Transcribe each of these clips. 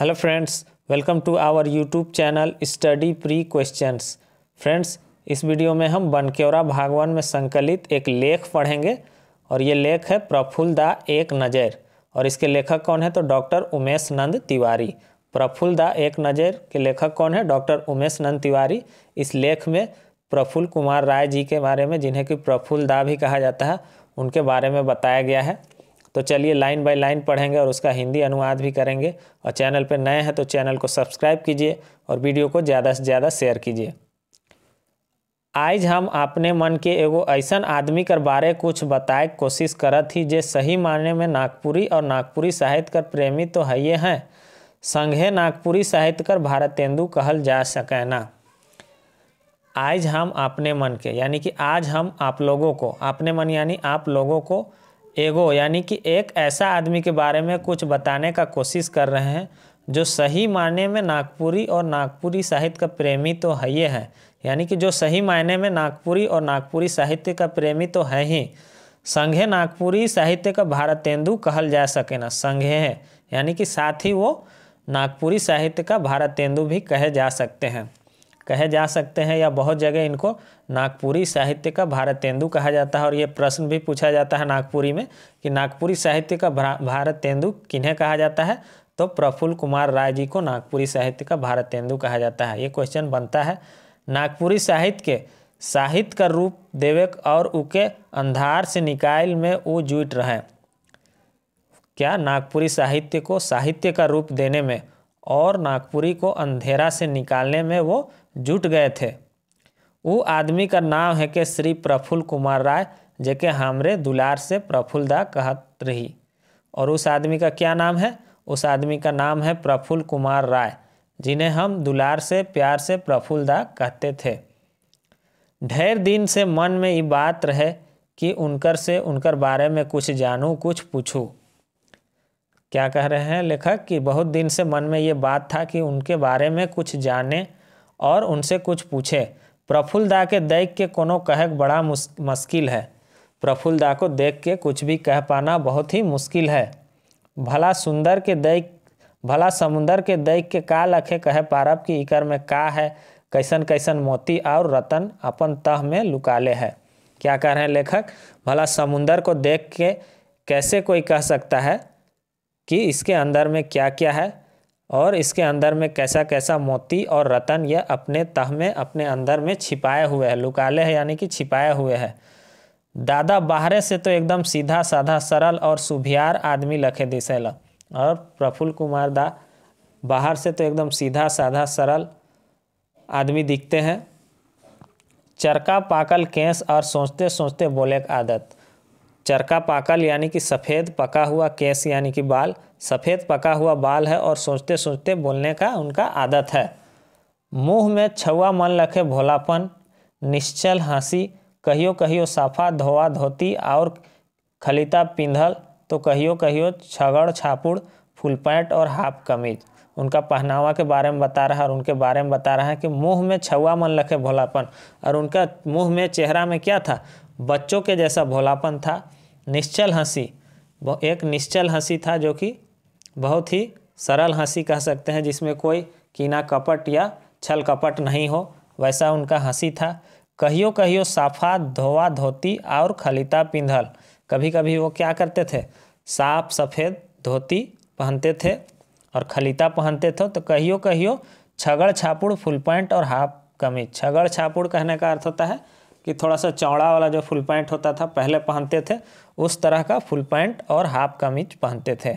hello friends welcome to our YouTube channel study pre questions friends इस video में हम बनकेवरा भागवान में संकलित एक लेख पढ़ेंगे और ये लेख है प्रफुल्ल दा एक नज़र और इसके लेखक कौन है तो डॉक्टर उमेश नंद तिवारी प्रफुल्ल दा एक नज़र के लेखक कौन है डॉक्टर उमेश नंद तिवारी इस लेख में प्रफुल्ल कुमार राय जी के बारे में जिन्हें कि प्रफुल्ल दा भी कहा जाता है उनके बारे में बताया गया है तो चलिए लाइन बाय लाइन पढ़ेंगे और उसका हिंदी अनुवाद भी करेंगे और चैनल पर नए हैं तो चैनल को सब्सक्राइब कीजिए और वीडियो को ज़्यादा से ज़्यादा शेयर कीजिए आज हम अपने मन के एगो ऐसा आदमी कर बारे कुछ बताए कोशिश करत थी जे सही मायने में नागपुरी और नागपुरी साहित्य कर प्रेमी तो है ये हैं संघे नागपुरी साहित्य कर भारतेंदु कहल जा सके ना आज हम अपने मन के यानी कि आज हम आप लोगों को अपने मन यानी आप लोगों को एगो यानी कि एक ऐसा आदमी के बारे में कुछ बताने का कोशिश कर रहे हैं जो सही मायने में नागपुरी और नागपुरी साहित्य का प्रेमी तो है ये है यानी कि जो सही मायने में नागपुरी और नागपुरी साहित्य का प्रेमी तो है ही संघे नागपुरी साहित्य का भारतेंदु कहल जा सके ना संघे है यानी कि साथ ही वो नागपुरी साहित्य का भारतेंदु भी कहे जा सकते हैं कहे जा सकते हैं या बहुत जगह इनको नागपुरी साहित्य का भारत तेंदु कहा जाता है और ये प्रश्न भी पूछा जाता है नागपुरी में कि नागपुरी साहित्य का भारत तेंदु किन्हें कहा जाता है तो प्रफुल्ल कुमार राय जी को नागपुरी साहित्य का भारत तेंदु कहा जाता है ये क्वेश्चन बनता है नागपुरी साहित्य के साहित्य का रूप देवेक और उके अंधार से निकायल में वो जुट रहे क्या नागपुरी साहित्य को साहित्य का रूप देने में और नागपुरी को अंधेरा से निकालने में वो जुट गए थे वो आदमी का नाम है कि श्री प्रफुल्ल कुमार राय जेके हमरे दुलार से प्रफुल्ल दा कहत रही और उस आदमी का क्या नाम है उस आदमी का नाम है प्रफुल्ल कुमार राय जिन्हें हम दुलार से प्यार से प्रफुल्ल दा कहते थे ढेर दिन से मन में ये बात रहे कि उनकर से उनकर बारे में कुछ जानूँ कुछ पूछूँ क्या कह रहे हैं लेखक कि बहुत दिन से मन में ये बात था कि उनके बारे में कुछ जाने और उनसे कुछ पूछे प्रफुल्ल दा के देख के कोनो कहक बड़ा मुश्किल है प्रफुल्ल दा को देख के कुछ भी कह पाना बहुत ही मुश्किल है भला सुंदर के देख भला समुंदर के देख के का लखे कहे पारब की इकर में का है कैसन कैसन मोती और रतन अपन तह में लुकाले है क्या कह रहे हैं लेखक भला समुंदर को देख के कैसे कोई कह सकता है कि इसके अंदर में क्या क्या है और इसके अंदर में कैसा कैसा मोती और रतन यह अपने तह में अपने अंदर में छिपाए हुए है लुकाले है यानी कि छिपाए हुए है दादा बाहर से तो एकदम सीधा साधा सरल और सुभियार आदमी लखे दिसेला और प्रफुल्ल कुमार दा बाहर से तो एकदम सीधा साधा सरल आदमी दिखते हैं चरका पाकल केस और सोचते सोचते बोले का आदत चरका पाकल यानी कि सफ़ेद पका हुआ केस यानी कि बाल सफ़ेद पका हुआ बाल है और सोचते सोचते बोलने का उनका आदत है मुंह में छुआ मन लखे भोलापन निश्चल हंसी कहियो कहियो साफा धोआ धोती और खलिता पिंधल तो कहियो कहियो छगड़ छापुड़ फुल पैंट और हाफ कमीज उनका पहनावा के बारे में बता रहा है और उनके बारे में बता रहा है कि मुंह में छुआ मन लखे भोलापन और उनका मुंह में चेहरा में क्या था बच्चों के जैसा भोलापन था निश्चल हंसी एक निश्चल हंसी था जो कि बहुत ही सरल हंसी कह सकते हैं जिसमें कोई कीना कपट या छल कपट नहीं हो वैसा उनका हंसी था कहियो कहियो साफा धोवा धोती और खलिता पिंधल कभी कभी वो क्या करते थे साफ सफ़ेद धोती पहनते थे और खलिता पहनते थे तो कहियो कहियो छगड़ छापुड़ फुल पैंट और हाफ कमीज छगड़ छापुड़ कहने का अर्थ होता है कि थोड़ा सा चौड़ा वाला जो फुल पैंट होता था पहले पहनते थे उस तरह का फुल पैंट और हाफ कमीज पहनते थे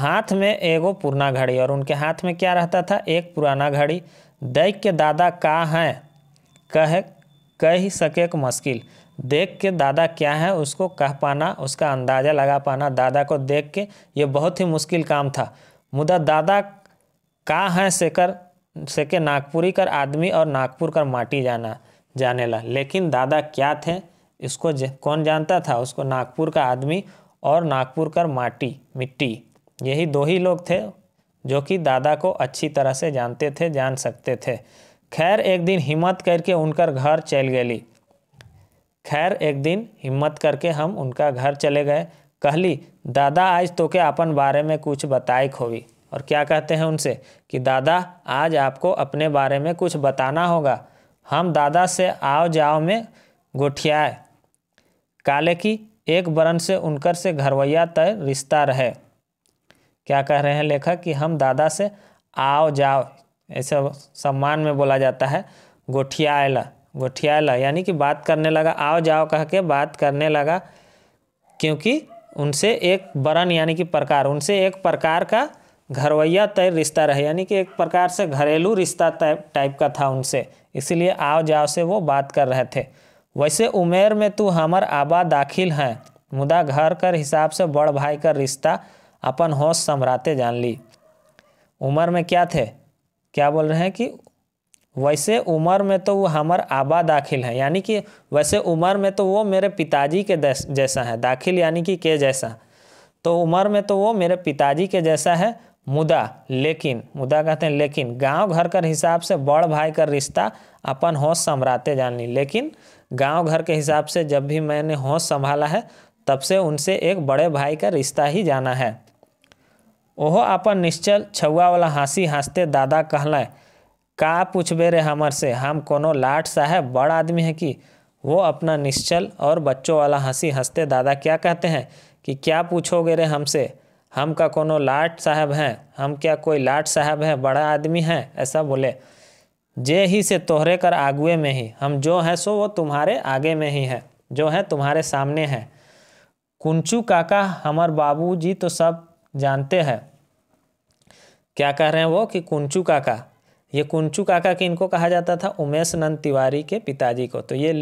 हाथ में एगो पुराना घड़ी और उनके हाथ में क्या रहता था एक पुराना घड़ी देख के दादा का हैं कह कह सके एक मुश्किल देख के दादा क्या है उसको कह पाना उसका अंदाज़ा लगा पाना दादा को देख के ये बहुत ही मुश्किल काम था मुदा दादा का है सेकर सेके नागपुरी कर आदमी और नागपुर कर माटी जाना जाने लगा लेकिन दादा क्या थे इसको कौन जानता था उसको नागपुर का आदमी और नागपुर का माटी मिट्टी यही दो ही लोग थे जो कि दादा को अच्छी तरह से जानते थे जान सकते थे खैर एक दिन हिम्मत करके उनका घर चल गई खैर एक दिन हिम्मत करके हम उनका घर चले गए कहली दादा आज तो के अपन बारे में कुछ बताए खोवी और क्या कहते हैं उनसे कि दादा आज आपको अपने बारे में कुछ बताना होगा हम दादा से आओ जाओ में गोठियाए काले की एक बरन से उनकर से घरवैया तय रिश्ता रहे क्या कह रहे हैं लेखक कि हम दादा से आओ जाओ ऐसे सम्मान में बोला जाता है गोठियाला गोठियाला यानी कि बात करने लगा आओ जाओ कह के बात करने लगा क्योंकि उनसे एक बरन यानी कि प्रकार उनसे एक प्रकार का घरवैया तय रिश्ता रहे यानी कि एक प्रकार से घरेलू रिश्ता टाइप का था उनसे इसीलिए आओ जाओ से वो बात कर रहे थे वैसे उमेर में तू हमर आबा दाखिल हैं मुदा घर कर हिसाब से बड़ भाई का रिश्ता अपन होश संभराते जान ली उम्र में क्या थे क्या बोल रहे हैं कि वैसे उम्र में तो वो हमार आबा दाखिल हैं यानी कि वैसे उम्र तो तो में तो वो मेरे पिताजी के जैसा है दाखिल यानी कि के जैसा तो उम्र में तो वो मेरे पिताजी के जैसा है मुदा लेकिन मुदा कहते हैं लेकिन गांव घर के हिसाब से बड़ भाई का रिश्ता अपन होश संभराते जानी लेकिन गांव घर के हिसाब से जब भी मैंने होश संभाला है तब से उनसे एक बड़े भाई का रिश्ता ही जाना है ओहो अपन निश्चल छुआ वाला हंसी हंसते दादा कहलें का पूछबे रे हमर से हम कोनो लाट साहेब बड़ आदमी है कि वो अपना निश्चल और बच्चों वाला हंसी हंसते दादा क्या कहते हैं कि क्या पूछोगे रे हमसे हम का कोनो लाट साहब हैं हम क्या कोई लाट साहब हैं बड़ा आदमी हैं ऐसा बोले जे ही से तोहरे कर आगुए में ही हम जो हैं सो वो तुम्हारे आगे में ही है जो है तुम्हारे सामने हैं कुंचू काका हमार बाबू जी तो सब जानते हैं क्या कह रहे हैं वो कि कुंचू काका ये कुंचू काका की इनको कहा जाता था उमेश नंद तिवारी के पिताजी को तो ये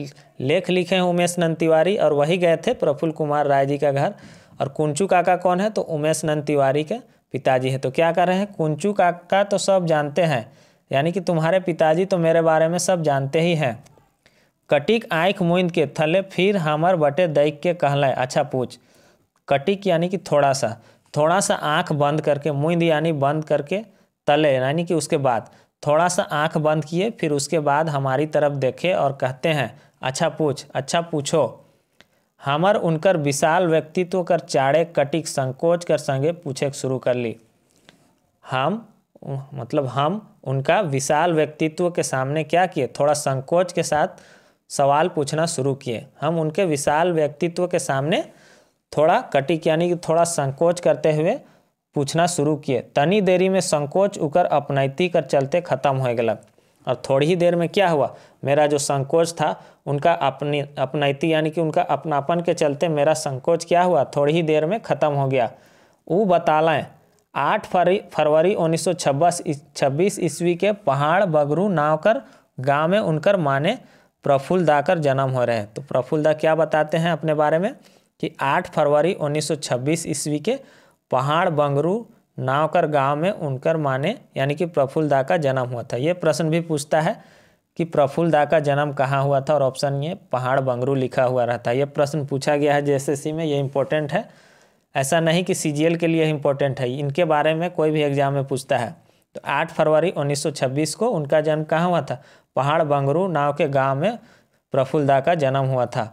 लेख लिखे हैं उमेश नंद तिवारी और वही गए थे प्रफुल्ल कुमार राय जी का घर और कुंचू काका कौन है तो उमेश नंद तिवारी के पिताजी है तो क्या कर रहे हैं कुंचू काका तो सब जानते हैं यानी कि तुम्हारे पिताजी तो मेरे बारे में सब जानते ही हैं कटिक आँख मुइंद के थले फिर हमर बटे दैक के कहलाए अच्छा पूछ कटिक यानी कि थोड़ा सा थोड़ा सा आँख बंद करके मुइंद यानी बंद करके तले यानी कि उसके बाद थोड़ा सा आँख बंद किए फिर उसके बाद हमारी तरफ देखे और कहते हैं अच्छा पूछ अच्छा पूछो हमर उनकर विशाल व्यक्तित्व कर चाड़े कटिक संकोच कर संगे पूछे शुरू कर ली हम मतलब हम उनका विशाल व्यक्तित्व के सामने क्या किए थोड़ा संकोच के साथ सवाल पूछना शुरू किए हम उनके विशाल व्यक्तित्व के सामने थोड़ा कटिक यानी कि थोड़ा संकोच करते हुए पूछना शुरू किए तनी देरी में संकोच उकर अपनैती कर चलते खत्म हो गया और थोड़ी ही देर में क्या हुआ मेरा जो संकोच था उनका अपनी अपनैती यानी कि उनका अपनापन के चलते मेरा संकोच क्या हुआ थोड़ी ही देर में ख़त्म हो गया वो बतालाएँ आठ फरवरी फरवरी उन्नीस सौ छब्बीस ईस्वी के पहाड़ बगरू नावकर गांव में उनकर माने प्रफुल्ल दा कर जन्म हो रहे हैं तो प्रफुल्ल दा क्या बताते हैं अपने बारे में कि आठ फरवरी छब्बीस ईस्वी के पहाड़ बंगरू नावकर गांव में उनकर माने यानी कि दा का जन्म हुआ था ये प्रश्न भी पूछता है कि दा का जन्म कहाँ हुआ था और ऑप्शन ये पहाड़ बंगरू लिखा हुआ रहता है ये प्रश्न पूछा गया है जे में ये इंपॉर्टेंट है ऐसा नहीं कि सी के लिए इंपॉर्टेंट है इनके बारे में कोई भी एग्जाम में पूछता है तो 8 फरवरी 1926 को उनका जन्म कहाँ हुआ था पहाड़ बंगरू नाव के गांव में दा का जन्म हुआ था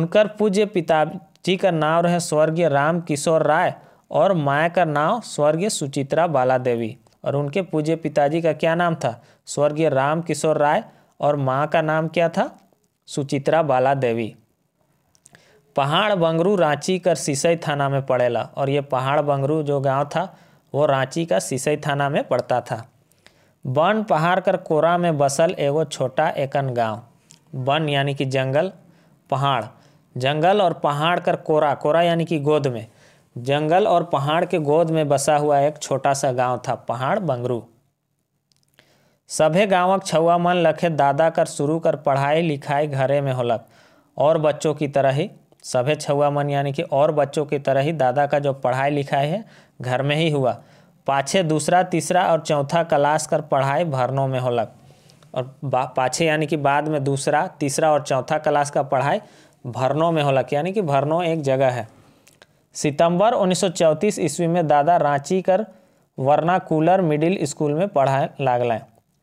उनकर पूज्य पिताजी का नाम रहे स्वर्गीय राम किशोर राय और माया का नाम स्वर्गीय सुचित्रा बाला देवी और उनके पूज्य पिताजी का क्या नाम था स्वर्गीय राम किशोर राय और माँ का नाम क्या था सुचित्रा बाला देवी पहाड़ बंगरू रांची कर सिसई थाना में पड़ेला और ये पहाड़ बंगरू जो गांव था वो रांची का सिसई थाना में पड़ता था वन पहाड़ कर कोरा में बसल एगो छोटा एकन गांव वन यानी कि जंगल पहाड़ जंगल और पहाड़ कर कोरा कोरा यानी कि गोद में जंगल और पहाड़ के गोद में बसा हुआ एक छोटा सा गांव था पहाड़ बंगरू सभी गांवक छुआ मन लखे दादा कर शुरू कर पढ़ाई लिखाई घरे में होलक और बच्चों की तरह ही सभी छुआ मन यानी कि और बच्चों की तरह ही दादा का जो पढ़ाई लिखाई है घर में ही हुआ पाछे दूसरा तीसरा और चौथा क्लास कर पढ़ाई भरनों में होलक और पाछे यानी कि बाद में दूसरा तीसरा और चौथा क्लास का पढ़ाई भरनों में होलक यानी कि भरनों एक जगह है सितंबर 1934 ईस्वी में दादा रांची कर वर्नाकुलर मिडिल स्कूल में पढ़ाए लागलें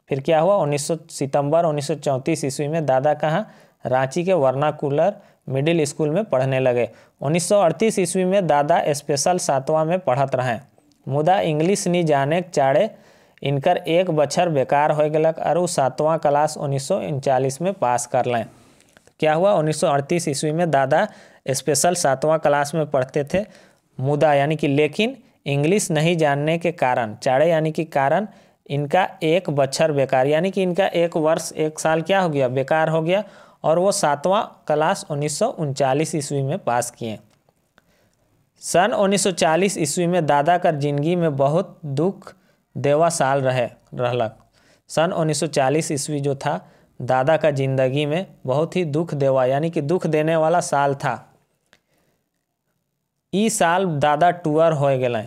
फिर क्या हुआ उन्नीस सितंबर 1934 ईस्वी में दादा कहाँ रांची के वर्नाकुलर मिडिल स्कूल में पढ़ने लगे 1938 ईस्वी में दादा स्पेशल सातवां में पढ़त रहें मुदा इंग्लिश नहीं जाने चाड़े इनकर एक बच्चर बेकार हो गलक और सातवां क्लास उन्नीस में पास कर लें क्या हुआ 1938 ईस्वी में दादा स्पेशल सातवां क्लास में पढ़ते थे मुदा यानी कि लेकिन इंग्लिश नहीं जानने के कारण चाड़े यानी कि कारण इनका एक बच्छर बेकार यानी कि इनका एक वर्ष एक साल क्या हो गया बेकार हो गया और वो सातवां क्लास उन्नीस ईस्वी में पास किए सन उन्नीस ईस्वी में दादा कर जिंदगी में बहुत दुख देवा साल रहे रहलक सन उन्नीस ईस्वी जो था दादा का जिंदगी में बहुत ही दुख देवा यानी कि दुख देने वाला साल था इ साल दादा टूअर हो गए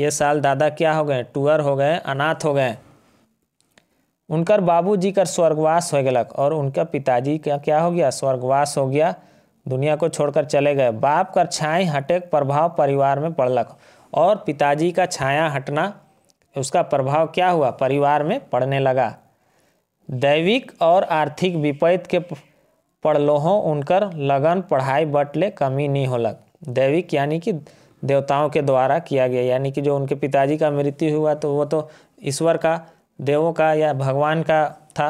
ये साल दादा क्या हो गए टूअर हो गए अनाथ हो गए उनकर बाबूजी कर स्वर्गवास हो गलक और उनका पिताजी का क्या हो गया स्वर्गवास हो गया दुनिया को छोड़कर चले गए बाप का छाए हटेक प्रभाव परिवार में पड़लक और पिताजी का छाया हटना उसका प्रभाव क्या हुआ परिवार में पड़ने लगा दैविक और आर्थिक विपरीत के पड़लोहों उनकर लगन पढ़ाई बटले कमी नहीं होलक दैविक यानी कि देवताओं के द्वारा किया गया यानी कि जो उनके पिताजी का मृत्यु हुआ तो वो तो ईश्वर का देवों का या भगवान का था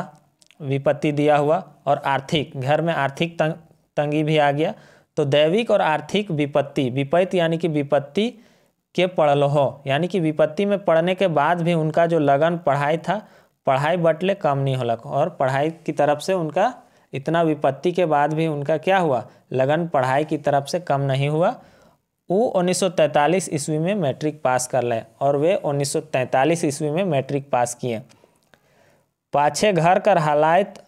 विपत्ति दिया हुआ और आर्थिक घर में आर्थिक तंग तंगी भी आ गया तो दैविक और आर्थिक विपत्ति विपत्ति यानी कि विपत्ति के पढ़लोह यानी कि विपत्ति में पढ़ने के बाद भी उनका जो लगन पढ़ाई था पढ़ाई बटले कम नहीं होलक और पढ़ाई की तरफ से उनका इतना विपत्ति के बाद भी उनका क्या हुआ लगन पढ़ाई की तरफ से कम नहीं हुआ वो 1943 ईस्वी में मैट्रिक पास कर लें और वे 1943 ईस्वी में मैट्रिक पास किए पाछे घर कर हालात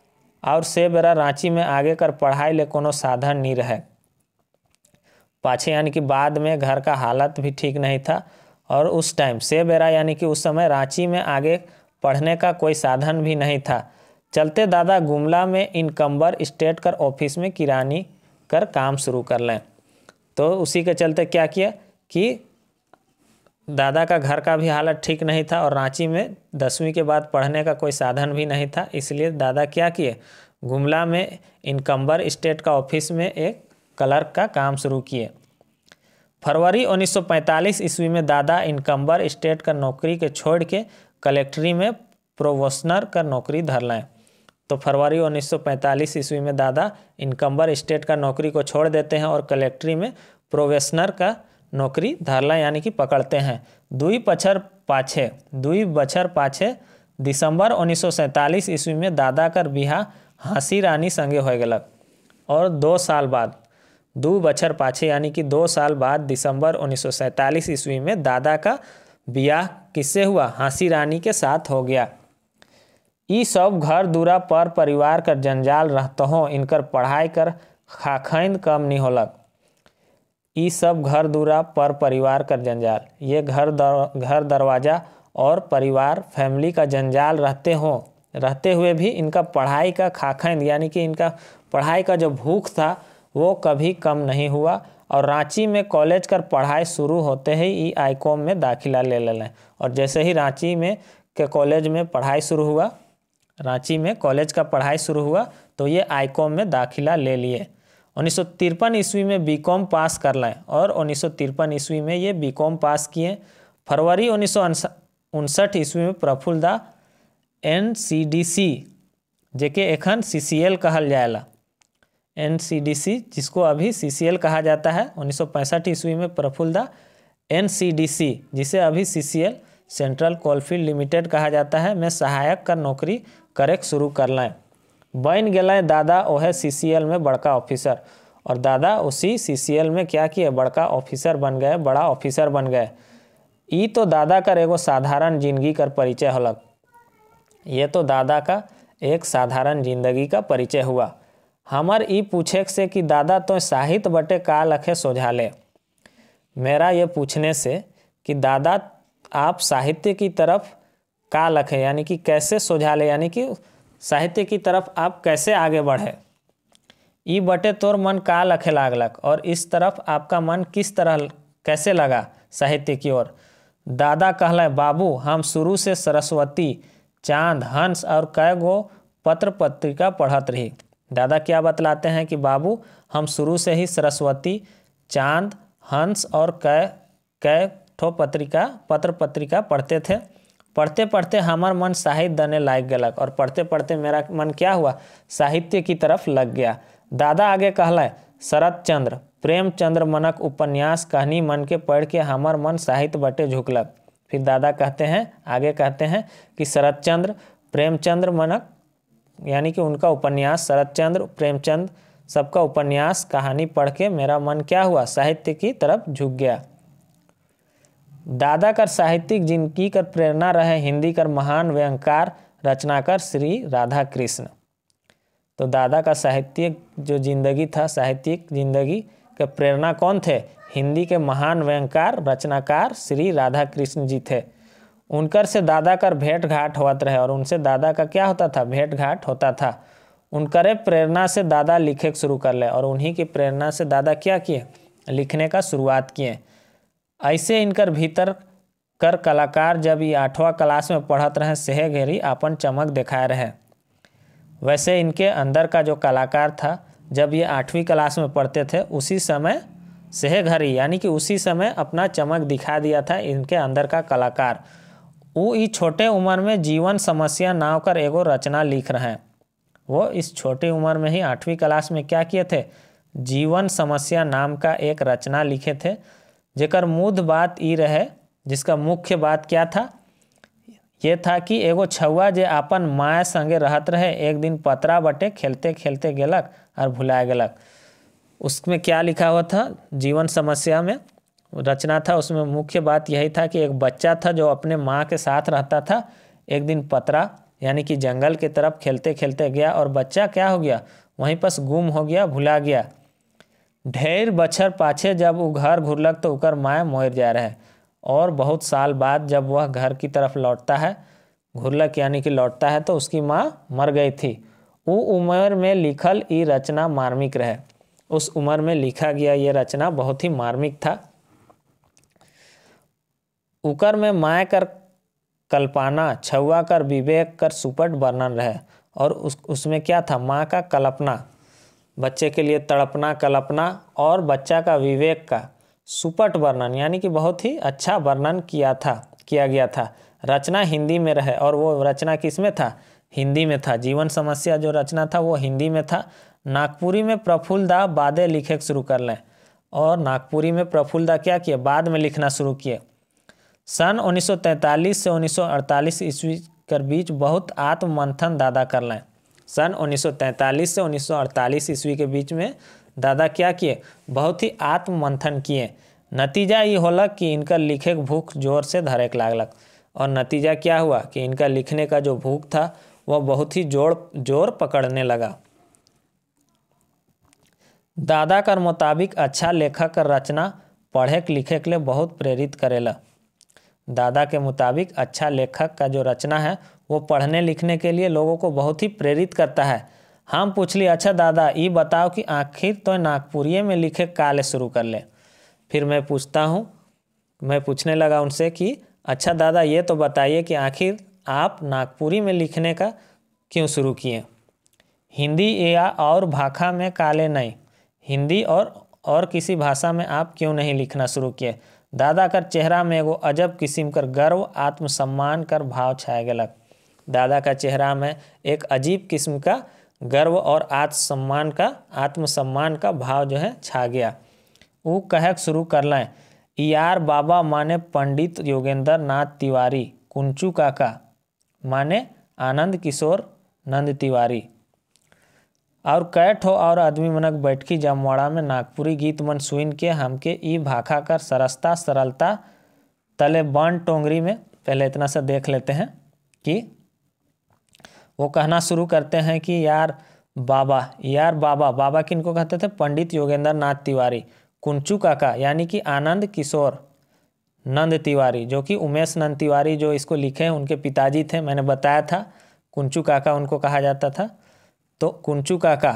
और से बेरा रांची में आगे कर पढ़ाई ले कोनो साधन नहीं रहे पाछे यानी कि बाद में घर का हालत भी ठीक नहीं था और उस टाइम से बेरा यानी कि उस समय रांची में आगे पढ़ने का कोई साधन भी नहीं था चलते दादा गुमला में इनकम्बर स्टेट कर ऑफिस में किरानी कर काम शुरू कर लें तो उसी के चलते क्या किया कि दादा का घर का भी हालत ठीक नहीं था और रांची में दसवीं के बाद पढ़ने का कोई साधन भी नहीं था इसलिए दादा क्या किए गुमला में इनकम्बर स्टेट का ऑफिस में एक क्लर्क का काम शुरू किए फरवरी 1945 ईस्वी में दादा इनकम्बर स्टेट का नौकरी के छोड़ के कलेक्ट्री में प्रोवोशनर का नौकरी धर लें तो फरवरी 1945 ईस्वी में दादा इनकम्बर स्टेट का नौकरी को छोड़ देते हैं और कलेक्ट्री में प्रोवेशनर का नौकरी धरला यानी कि पकड़ते हैं दुई बछर पाछे दुई बछर पाछे दिसंबर 1947 ईस्वी में दादा कर बिहा हाँसी रानी संगे हो गलक और दो साल बाद दो बछर पाछे यानी कि दो साल बाद दिसंबर 1947 ईस्वी में दादा का ब्याह किससे हुआ हाँसी रानी के साथ हो गया सब घर दूरा पर परिवार कर जंजाल रहते हो इनकर पढ़ाई कर खाखंद कम नहीं होलक ई सब घर दूरा पर परिवार कर जंजाल ये घर दर, घर दरवाज़ा और परिवार फैमिली का जंजाल रहते हो रहते हुए भी इनका पढ़ाई का खाखंद यानी कि इनका पढ़ाई का जो भूख था वो कभी कम नहीं हुआ और रांची में कॉलेज कर पढ़ाई शुरू होते ही ई आईकॉम में दाखिला ले लें और जैसे ही रांची में के कॉलेज में पढ़ाई शुरू हुआ रांची में कॉलेज का पढ़ाई शुरू हुआ तो ये आईकॉम में दाखिला ले लिए उन्नीस ईस्वी में बीकॉम पास कर लाए और उन्नीस ईस्वी में ये बीकॉम पास किए फरवरी उन्नीस ईस्वी में प्रफुल्ल दा एन सी डी सी जेके एखन सी सी एल कहा जाएगा एन सी डी सी जिसको अभी सी सी एल कहा जाता है उन्नीस ईस्वी में प्रफुल्ल दा एन सी डी सी जिसे अभी C C L central coalfield limited कहा जाता है में सहायक का नौकरी करेक शुरू कर लें बन गए दादा सी एल में बड़का ऑफिसर और दादा उसी एल में क्या किए बड़का ऑफिसर बन गए बड़ा ऑफिसर बन गए ई तो दादा कर एगो साधारण जिंदगी कर परिचय होलक ये तो दादा का एक साधारण जिंदगी का परिचय हुआ हमार ई पूछे से कि दादा तो साहित्य बटे का लखे सोझा ले मेरा ये पूछने से कि दादा आप साहित्य की तरफ का लखें यानी कि कैसे सुझा लें यानी कि साहित्य की तरफ आप कैसे आगे बढ़े ई बटे तोर मन का लखे लागलक और इस तरफ आपका मन किस तरह कैसे लगा साहित्य की ओर दादा कहला बाबू हम शुरू से सरस्वती चांद हंस और कै गो पत्र पत्रिका पढ़त रही दादा क्या बतलाते हैं कि बाबू हम शुरू से ही सरस्वती चांद हंस और कै कै ठो पत्रिका पत्र पत्रिका पढ़ते थे पढ़ते पढ़ते हमार मन साहित्य दने लायक गलक और पढ़ते पढ़ते मेरा मन क्या हुआ साहित्य की तरफ लग गया दादा आगे कहलाए शरत चंद्र प्रेमचंद्र मनक उपन्यास कहानी मन के पढ़ के हमार मन साहित्य बटे झुकलक फिर दादा कहते हैं आगे कहते हैं कि शरत चंद्र प्रेमचंद्र मनक यानी कि उनका उपन्यास शरत चंद्र प्रेमचंद सबका उपन्यास कहानी पढ़ के मेरा मन क्या हुआ साहित्य की तरफ झुक गया दादा कर साहित्यिक जिनकी कर प्रेरणा रहे हिंदी कर महान व्यंकार रचनाकर श्री राधा कृष्ण तो दादा का साहित्यिक जो जिंदगी था साहित्यिक जिंदगी के प्रेरणा कौन थे हिंदी के महान व्यंकार रचनाकार श्री राधा कृष्ण जी थे उनकर से दादा कर भेंट घाट होते रहे और उनसे दादा का क्या होता था भेंट घाट होता था उनकरे प्रेरणा से दादा लिखे शुरू कर ले और उन्हीं की प्रेरणा से दादा क्या किए लिखने का शुरुआत किए ऐसे इनकर भीतर कर कलाकार जब ये आठवां क्लास में पढ़त रहे सह घेरी अपन चमक दिखाए रहे वैसे इनके अंदर का जो कलाकार था जब ये आठवीं क्लास में पढ़ते थे उसी समय सेह घरी यानी कि उसी समय अपना चमक दिखा दिया था इनके अंदर का कलाकार वो इस छोटे उम्र में जीवन समस्या नाव कर एगो रचना लिख रहे हैं वो इस छोटी उम्र में ही आठवीं क्लास में क्या किए थे जीवन समस्या नाम का एक रचना लिखे थे जेकर मूध बात ई रहे जिसका मुख्य बात क्या था ये था कि एगो छुआ जे अपन माय संगे रहत रहे एक दिन पतरा बटे खेलते खेलते गलक और भुला गलक उसमें क्या लिखा हुआ था जीवन समस्या में रचना था उसमें मुख्य बात यही था कि एक बच्चा था जो अपने माँ के साथ रहता था एक दिन पतरा यानी कि जंगल की तरफ खेलते खेलते गया और बच्चा क्या हो गया वहीं पर गुम हो गया भुला गया ढेर बछर पाछे जब वो घर घुरलक तो उकर माय मोर जा रहे और बहुत साल बाद जब वह घर की तरफ लौटता है घुरलक यानी कि लौटता है तो उसकी माँ मर गई थी वो उम्र में लिखल ई रचना मार्मिक रहे उस उम्र में लिखा गया ये रचना बहुत ही मार्मिक था उकर में माय कर कल्पना छुआ कर विवेक कर सुपट वर्णन रहे और उस उसमें क्या था माँ का कल्पना बच्चे के लिए तड़पना कलपना और बच्चा का विवेक का सुपट वर्णन यानी कि बहुत ही अच्छा वर्णन किया था किया गया था रचना हिंदी में रहे और वो रचना किस में था हिंदी में था जीवन समस्या जो रचना था वो हिंदी में था नागपुरी में प्रफुल्ल दा बादे लिखे शुरू कर लें और नागपुरी में प्रफुल्ल दा क्या किए बाद में लिखना शुरू किए सन तैंतालीस से अड़तालीस ईस्वी के बीच बहुत आत्ममंथन दादा कर लें सन 1943 से 1948 ईस्वी के बीच में दादा क्या किए बहुत ही आत्ममंथन किए नतीजा ये होला कि इनका लिखे भूख जोर से धरेक लागलक और नतीजा क्या हुआ कि इनका लिखने का जो भूख था वह बहुत ही जोर जोर पकड़ने लगा दादा कर मुताबिक अच्छा लेखक कर रचना पढ़े लिखे के लिए बहुत प्रेरित करेला दादा के मुताबिक अच्छा लेखक का जो रचना है वो पढ़ने लिखने के लिए लोगों को बहुत ही प्रेरित करता है हम पूछ लिए अच्छा दादा ये बताओ कि आखिर तो नागपुरी में लिखे काले शुरू कर ले फिर मैं पूछता हूँ मैं पूछने लगा उनसे कि अच्छा दादा ये तो बताइए कि आखिर आप नागपुरी में लिखने का क्यों शुरू किए हिंदी या और भाखा में काले नहीं हिंदी और और किसी भाषा में आप क्यों नहीं लिखना शुरू किए दादा कर चेहरा में वो अजब किस्म कर गर्व आत्मसम्मान कर भाव छाए गया दादा का चेहरा में एक अजीब किस्म का गर्व और आत्मसम्मान का आत्मसम्मान का भाव जो है छा गया वो कहक शुरू कर लें यार बाबा माने पंडित योगेंद्र नाथ तिवारी कुंचू काका माने आनंद किशोर नंद तिवारी और कैठ हो और आदमी मनक बैठकी जमवाड़ा में नागपुरी गीत मन सुन के हमके ई भाखा कर सरसता सरलता तले बन टोंगरी में पहले इतना सा देख लेते हैं कि वो कहना शुरू करते हैं कि यार बाबा यार बाबा बाबा किन को कहते थे पंडित योगेंद्र नाथ तिवारी कुंचू काका यानी कि आनंद किशोर नंद तिवारी जो कि उमेश नंद तिवारी जो इसको लिखे हैं उनके पिताजी थे मैंने बताया था कुंचू काका उनको कहा जाता था तो कुंचू काका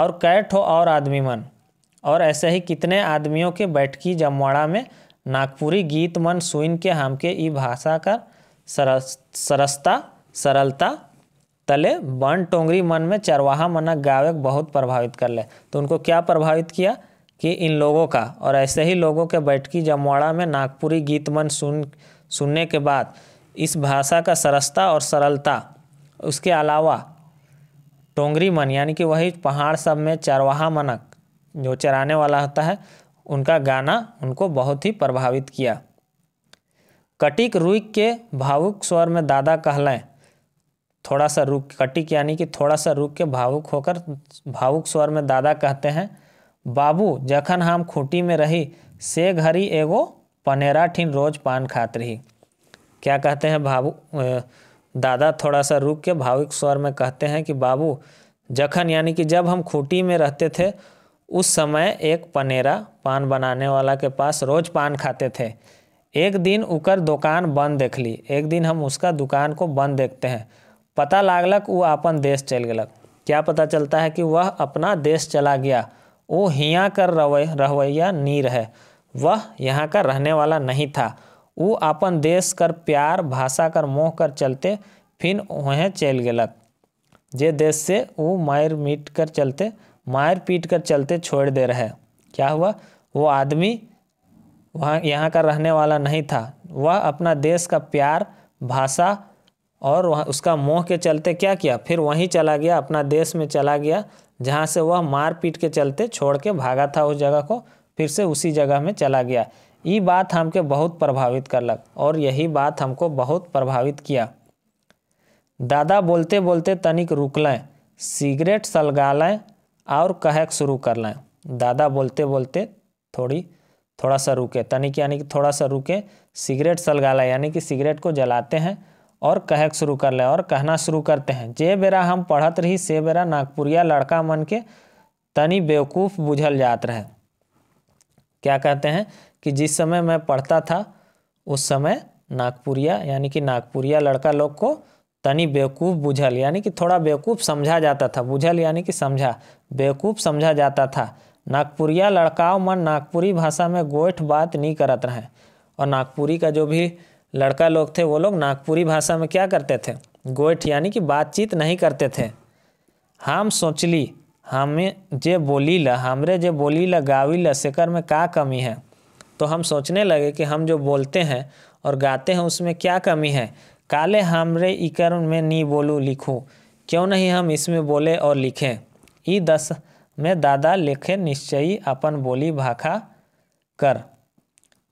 और हो और आदमी मन और ऐसे ही कितने आदमियों के बैठकी जमवाड़ा में नागपुरी गीत मन सुन के हम के ई भाषा का सरस सरसता सरलता कले वन टोंगरी मन में चरवाहा मना गावे बहुत प्रभावित कर ले तो उनको क्या प्रभावित किया कि इन लोगों का और ऐसे ही लोगों के बैठकी जमवाड़ा में नागपुरी गीत मन सुन सुनने के बाद इस भाषा का सरसता और सरलता उसके अलावा टोंगरी मन यानी कि वही पहाड़ सब में चरवाहा मनक जो चराने वाला होता है उनका गाना उनको बहुत ही प्रभावित किया कटिक रुई के भावुक स्वर में दादा कहलाएं थोड़ा सा रुक कटिक यानी कि थोड़ा सा रुक के भावुक होकर भावुक स्वर में दादा कहते हैं बाबू जखन हम खूटी में रही से घड़ी एगो पनेरा ठिन रोज पान खात रही क्या कहते हैं भावुक दादा थोड़ा सा रुक के भावुक स्वर में कहते हैं कि बाबू जखन यानी कि जब हम खूटी में रहते थे उस समय एक पनेरा पान बनाने वाला के पास रोज पान खाते थे एक दिन उकर दुकान बंद देख ली एक दिन हम उसका दुकान को बंद देखते हैं पता लागलक वो अपन देश चल गलक क्या पता चलता है कि वह अपना देश चला गया वो हियाँ कर रवै रहवैया नी रहे वह यहाँ का रहने वाला नहीं था वो अपन देश कर प्यार भाषा कर मोह कर चलते फिर वहें चल गलक जे देश से वो मायर मीट कर चलते मायर पीट कर चलते छोड़ दे रहे क्या हुआ वो आदमी वहाँ यहाँ का रहने वाला नहीं था वह अपना देश का प्यार भाषा और वह उसका मोह के चलते क्या किया फिर वहीं चला गया अपना देश में चला गया जहाँ से वह मार पीट के चलते छोड़ के भागा था उस जगह को फिर से उसी जगह में चला गया ये बात हमके बहुत प्रभावित कर लग और यही बात हमको बहुत प्रभावित किया दादा बोलते बोलते तनिक रुक लें सिगरेट सलगा लें और कहक शुरू कर लें दादा बोलते बोलते थोड़ी थोड़ा सा रुके तनिक यानी कि थोड़ा सा रुके सिगरेट सलगा लें यानी कि सिगरेट को जलाते हैं और कहक शुरू कर ले और कहना शुरू करते हैं जे बेरा हम पढ़त रही से बेरा नागपुरिया लड़का मन के तनी बेवकूफ़ बुझल जात रहे क्या कहते हैं कि जिस समय मैं पढ़ता था उस समय नागपुरिया यानी कि नागपुरिया लड़का लोग को तनी बेवकूफ़ बुझल यानी कि थोड़ा बेवकूफ़ समझा जाता था बुझल यानी कि समझा बेवकूफ़ समझा जाता था नागपुरिया लड़काओं मन नागपुरी भाषा में गोठ बात नहीं करत रहे और नागपुरी का जो भी लड़का लोग थे वो लोग नागपुरी भाषा में क्या करते थे गोइठ यानी कि बातचीत नहीं करते थे हम सोच ली हमें जे बोली ल हमरे जे बोली ल गावी ल सेकर में का कमी है तो हम सोचने लगे कि हम जो बोलते हैं और गाते हैं उसमें क्या कमी है काले हमरे इकर में नी बोलूँ लिखूँ क्यों नहीं हम इसमें बोले और लिखें ई दस में दादा लिखे निश्चयी अपन बोली भाखा कर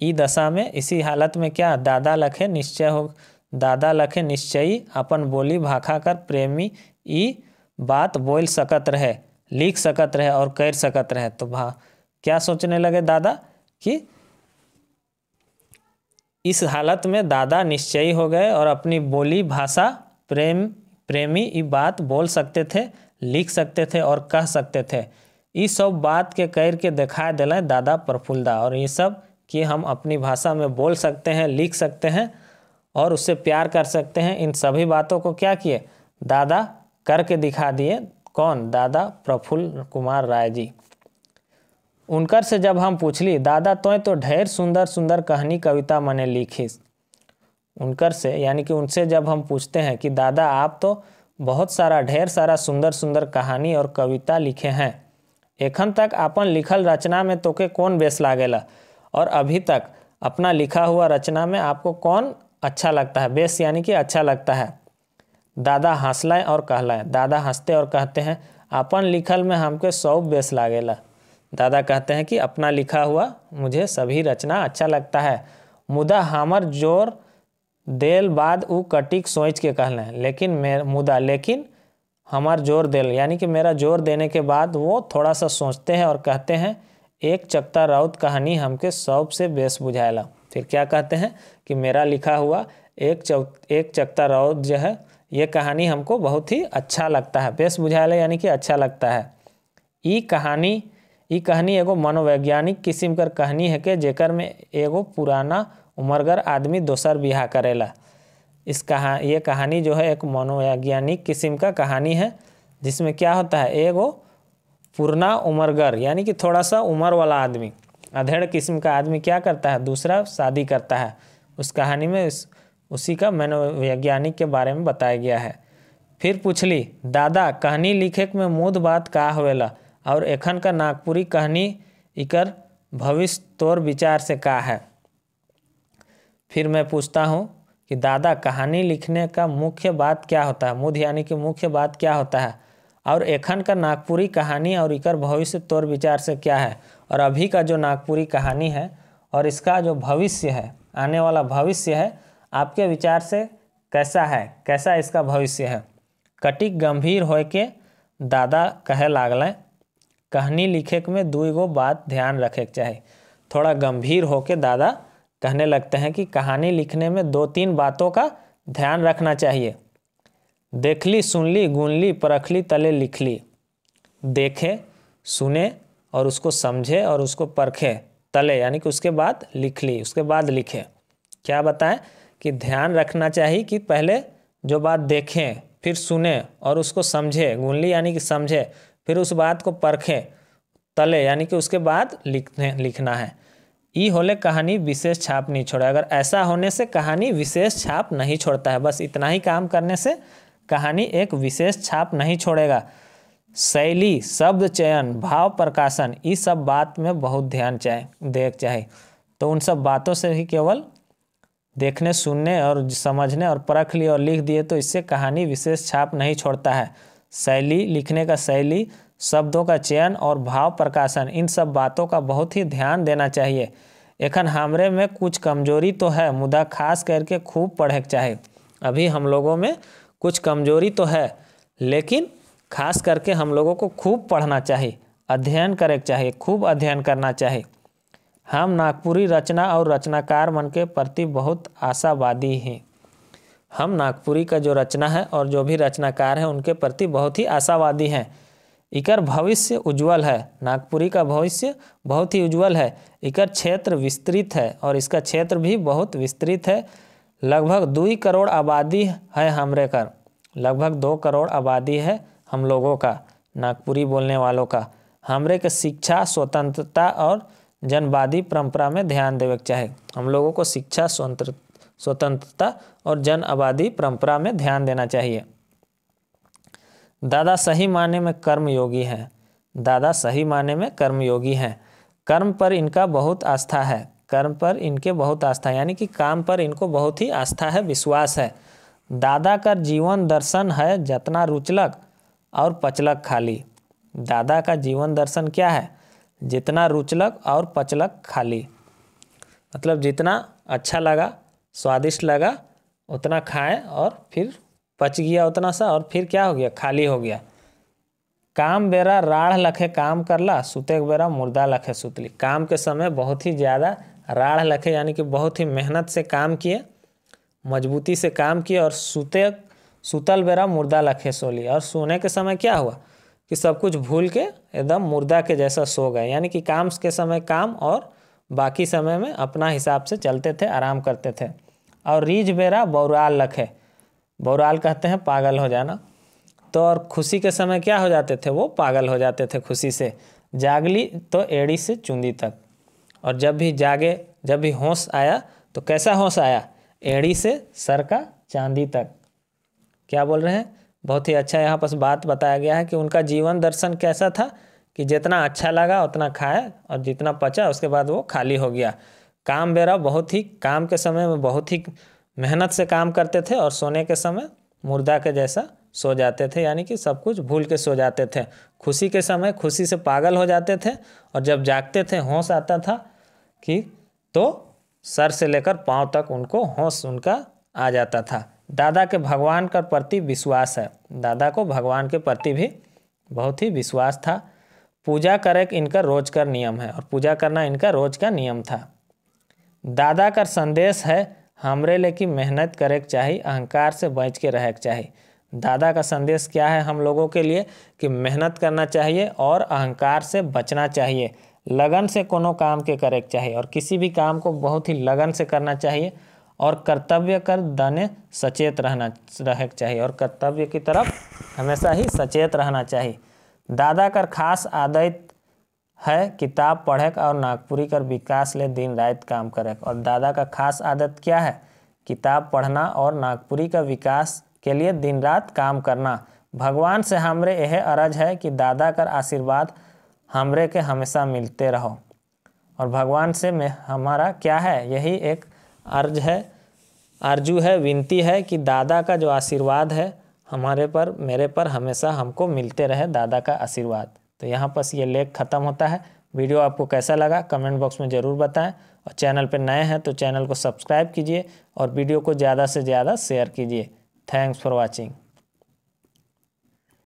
ई दशा में इसी हालत में क्या दादा लखे निश्चय हो दादा लखे निश्चयी अपन बोली भाखा कर प्रेमी ई बात बोल सकत रहे लिख सकत रहे और कर सकत रहे तो भा क्या सोचने लगे दादा कि इस हालत में दादा निश्चयी हो गए और अपनी बोली भाषा प्रेम प्रेमी ई बात बोल सकते थे लिख सकते थे और कह सकते थे इस सब बात के कर के दिखा दिलाए दादा प्रफुल्दा और ये सब कि हम अपनी भाषा में बोल सकते हैं लिख सकते हैं और उससे प्यार कर सकते हैं इन सभी बातों को क्या किए दादा करके दिखा दिए कौन दादा प्रफुल्ल कुमार राय जी उनकर से जब हम पूछ ली दादा तोय तो ढेर सुंदर सुंदर कहानी कविता मैंने लिखीस उनकर से यानी कि उनसे जब हम पूछते हैं कि दादा आप तो बहुत सारा ढेर सारा सुंदर सुंदर कहानी और कविता लिखे हैं एखन तक अपन लिखल रचना में तोके कौन बेस लागेला और अभी तक अपना लिखा हुआ रचना में आपको कौन अच्छा लगता है बेस यानी कि अच्छा लगता है दादा हंसलाएँ और कहलाएँ दादा हंसते और कहते हैं अपन लिखल में हमको सौ बेस लागेला दादा कहते हैं कि अपना लिखा हुआ मुझे सभी रचना अच्छा लगता है मुदा हमर जोर देल बाद उ कटिक सोच के कहलें लेकिन मेर मुदा लेकिन हमार जोर देल यानी कि मेरा जोर देने के बाद वो थोड़ा सा सोचते हैं और कहते हैं एक चक्ता राउत कहानी हमके सौप से बेस बुझाएला फिर क्या कहते हैं कि मेरा लिखा हुआ एक चौ एक चकता राउत जो है ये कहानी हमको बहुत ही अच्छा लगता है बेस बुझाएला यानी कि अच्छा लगता है ई कहानी ये कहानी एगो मनोवैज्ञानिक किस्म कर कहानी है कि जेकर में एगो पुराना उमरगर आदमी दोसर बिहा करेला इस कहा ये कहानी जो है एक मनोवैज्ञानिक किस्म का कहानी है जिसमें क्या होता है एगो पुरना उम्रगर यानी कि थोड़ा सा उम्र वाला आदमी अधेड़ किस्म का आदमी क्या करता है दूसरा शादी करता है उस कहानी में उस, उसी का मनोवैज्ञानिक के बारे में बताया गया है फिर पूछ ली दादा कहानी लिखे में मूद बात का होवेला और एखन का नागपुरी कहानी इकर भविष्य तौर विचार से का है फिर मैं पूछता हूँ कि दादा कहानी लिखने का मुख्य बात क्या होता है मुद यानी कि मुख्य बात क्या होता है और एखन का नागपुरी कहानी और इकर भविष्य तौर विचार से क्या है और अभी का जो नागपुरी कहानी है और इसका जो भविष्य है आने वाला भविष्य है आपके विचार से कैसा है कैसा इसका भविष्य है कटिक गंभीर हो के दादा कहे लागल कहानी लिखे में गो बात ध्यान रखे के चाहिए थोड़ा गंभीर होके दादा कहने लगते हैं कि कहानी लिखने में दो तीन बातों का ध्यान रखना चाहिए देख ली सुन ली ली परख ली तले लिख ली देखे सुने और उसको समझे और उसको परखे तले यानी कि उसके बाद लिख ली उसके बाद लिखे क्या बताएं कि ध्यान रखना चाहिए कि पहले जो बात देखें फिर सुने और उसको समझे गुनली यानी कि समझे फिर उस बात को परखे तले यानी कि उसके बाद लिखने लिखना है ई होले कहानी विशेष छाप नहीं छोड़े अगर ऐसा होने से कहानी विशेष छाप नहीं छोड़ता है बस इतना ही काम करने से कहानी एक विशेष छाप नहीं छोड़ेगा शैली शब्द चयन भाव प्रकाशन इस सब बात में बहुत ध्यान चाहे देख चाहे तो उन सब बातों से ही केवल देखने सुनने और समझने और परख लिए और लिख दिए तो इससे कहानी विशेष छाप नहीं छोड़ता है शैली लिखने का शैली शब्दों का चयन और भाव प्रकाशन इन सब बातों का बहुत ही ध्यान देना चाहिए एखन हमरे में कुछ कमजोरी तो है मुदा खास करके खूब पढ़े चाहे अभी हम लोगों में कुछ कमजोरी तो है लेकिन खास करके हम लोगों को खूब पढ़ना चाहिए अध्ययन करे चाहिए खूब अध्ययन करना चाहिए हम नागपुरी रचना और रचनाकार मन के प्रति बहुत आशावादी हैं हम नागपुरी का जो रचना है और जो भी रचनाकार हैं उनके प्रति बहुत ही आशावादी हैं इकर भविष्य उज्जवल है नागपुरी का भविष्य बहुत ही उज्जवल है इकर क्षेत्र विस्तृत है और इसका क्षेत्र भी बहुत विस्तृत है लगभग दुई करोड़ आबादी है हमरे कर लगभग दो करोड़ आबादी है हम लोगों का नागपुरी बोलने वालों का हमरे के शिक्षा स्वतंत्रता और जनवादी परंपरा में ध्यान देवे के चाहे हम लोगों को शिक्षा स्वतंत्र स्वतंत्रता और जन आबादी परंपरा में ध्यान देना चाहिए दादा सही माने में कर्मयोगी हैं दादा सही माने में कर्मयोगी हैं कर्म पर इनका बहुत आस्था है कर्म पर इनके बहुत आस्था यानी कि काम पर इनको बहुत ही आस्था है विश्वास है दादा का जीवन दर्शन है जतना रुचलक और पचलक खाली दादा का जीवन दर्शन क्या है जितना रुचलक और पचलक खाली मतलब जितना अच्छा लगा स्वादिष्ट लगा उतना खाएं और फिर पच गया उतना सा और फिर क्या हो गया खाली हो गया काम बेरा राढ़ लखे काम करला सुते बेरा मुर्दा लखे सुतली काम के समय बहुत ही ज़्यादा राढ़ लखे यानी कि बहुत ही मेहनत से काम किए मजबूती से काम किए और सूते सुतल बेरा मुर्दा लखे सो लिए और सोने के समय क्या हुआ कि सब कुछ भूल के एकदम मुर्दा के जैसा सो गए यानी कि काम के समय काम और बाकी समय में अपना हिसाब से चलते थे आराम करते थे और रीझ बेरा बौराल लखे बौराल कहते हैं पागल हो जाना तो और खुशी के समय क्या हो जाते थे वो पागल हो जाते थे खुशी से जागली तो एड़ी से चुंदी तक और जब भी जागे जब भी होश आया तो कैसा होश आया एड़ी से सर का चांदी तक क्या बोल रहे हैं बहुत ही अच्छा यहाँ पर बात बताया गया है कि उनका जीवन दर्शन कैसा था कि जितना अच्छा लगा उतना खाए और जितना पचा उसके बाद वो खाली हो गया काम बेरा बहुत ही काम के समय में बहुत ही मेहनत से काम करते थे और सोने के समय मुर्दा के जैसा सो जाते थे यानी कि सब कुछ भूल के सो जाते थे खुशी के समय खुशी से पागल हो जाते थे और जब जागते थे होश आता था कि तो सर से लेकर पाँव तक उनको होश उनका आ जाता था दादा के भगवान के प्रति विश्वास है दादा को भगवान के प्रति भी बहुत ही विश्वास था पूजा करे इनका रोज का नियम है और पूजा करना इनका रोज का नियम था दादा का संदेश है हमरे कि मेहनत करे के चाहिए अहंकार से बच के रह के चाहिए दादा का संदेश क्या है हम लोगों के लिए कि मेहनत करना चाहिए और अहंकार से बचना चाहिए लगन से कोनो काम के करे चाहिए और किसी भी काम को बहुत ही लगन से करना चाहिए और कर्तव्य कर दने सचेत रहना रह चाहिए और कर्तव्य की तरफ हमेशा ही सचेत रहना चाहिए दादा कर खास आदत है किताब पढ़े और नागपुरी कर विकास ले दिन रात काम करे और दादा का खास आदत क्या है किताब पढ़ना और नागपुरी का विकास के लिए दिन रात काम करना भगवान से हमरे यह अरज है कि दादा कर आशीर्वाद हमरे के हमेशा मिलते रहो और भगवान से मैं हमारा क्या है यही एक अर्ज है अर्जु है विनती है कि दादा का जो आशीर्वाद है हमारे पर मेरे पर हमेशा हमको मिलते रहे दादा का आशीर्वाद तो यहाँ पर ये लेख ख़त्म होता है वीडियो आपको कैसा लगा कमेंट बॉक्स में ज़रूर बताएं और चैनल पर नए हैं तो चैनल को सब्सक्राइब कीजिए और वीडियो को ज़्यादा से ज़्यादा शेयर कीजिए थैंक्स फॉर वॉचिंग